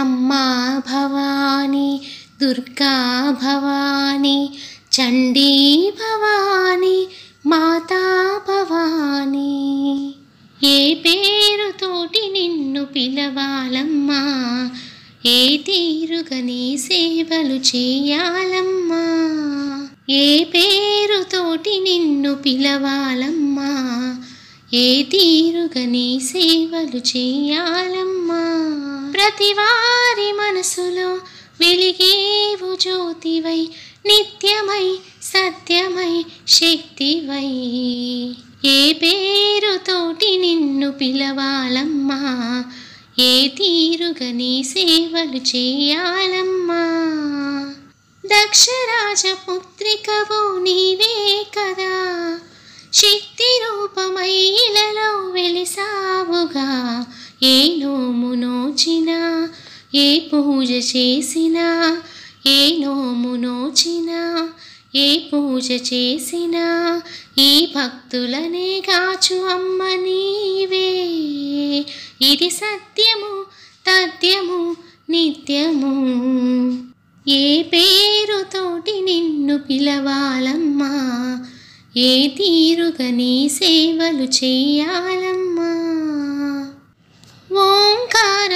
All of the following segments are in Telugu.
అమ్మా భవానీ దుర్గా భవానీ చండీ భవానీ మాతా భవానీ ఏ పేరుతోటి నిన్ను పిలవాలమ్మా ఏ తీరుగని సేవలు చేయాలమ్మా ఏ పేరుతోటి నిన్ను పిలవాలమ్మా ఏ తీరుగని సేవలు చేయాలమ్మా ప్రతి వారి మనసులో వెలిగేవు జ్యోతివై నిత్యమై సత్యమై శక్తివై ఏ పేరుతోటి నిన్ను పిలవాలమ్మా ఏ నీ సేవలు చేయాలమ్మా దక్షరాజపుత్రికవు నీవే కదా శక్తి రూపమై ఇలలో వెలిసావుగా ఏ నోమునోచిన ఏ పూజ చేసినా ఏ నోము నోచినా ఏ పూజ చేసినా ఈ భక్తులనే కాచు అమ్మ నీవే ఇది సత్యము తథ్యము నిత్యము ఏ పేరుతోటి నిన్ను పిలవాలమ్మా ఏ తీరుగా నీ సేవలు చేయాలమ్మా ఓంకార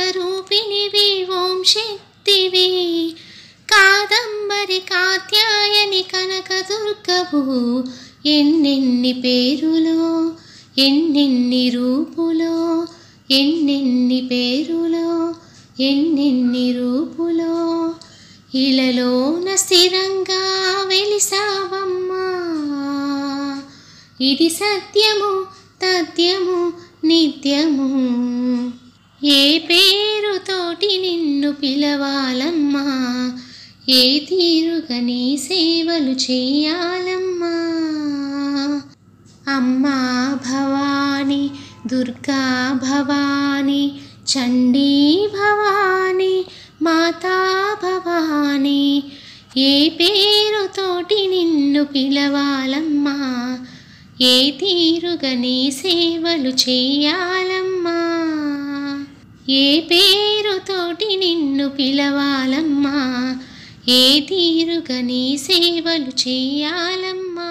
శక్తివి కాదంబరి కాత్యాయని దుర్గవు ఎన్నెన్ని పేరులో ఎన్నెన్ని రూపులో ఎన్నెన్ని పేరులో ఎన్నెన్ని రూపులో ఇలలోన స్థిరంగా వెలిసావమ్మా ఇది సత్యము తథ్యము నిత్యము ఏ పేరు పేరుతోటి నిన్ను పిలవాలమ్మా ఏ తీరుగా నీ సేవలు చేయాలమ్మా అమ్మా భవాని దుర్గా భవాని చండీ భవాని మాతా భవాని ఏ పేరుతోటి నిన్ను పిలవాలమ్మా ఏ తీరుగా నీ సేవలు చేయాలమ్మా ఏ పేరుతోటి నిన్ను పిలవాలమ్మా ఏ తీరుగా నీ సేవలు చేయాలమ్మా